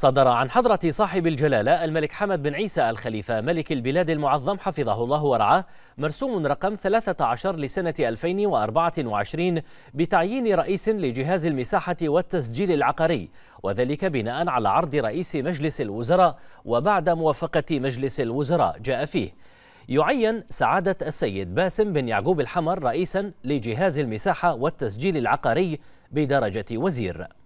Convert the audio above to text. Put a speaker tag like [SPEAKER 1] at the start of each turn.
[SPEAKER 1] صدر عن حضرة صاحب الجلالة الملك حمد بن عيسى الخليفة ملك
[SPEAKER 2] البلاد المعظم حفظه الله ورعاه مرسوم رقم 13 لسنة 2024 بتعيين رئيس لجهاز المساحة والتسجيل العقاري وذلك بناء على عرض رئيس مجلس الوزراء وبعد موافقة مجلس الوزراء جاء فيه يعين سعادة السيد باسم بن يعقوب الحمر رئيسا لجهاز
[SPEAKER 1] المساحة والتسجيل العقاري بدرجة وزير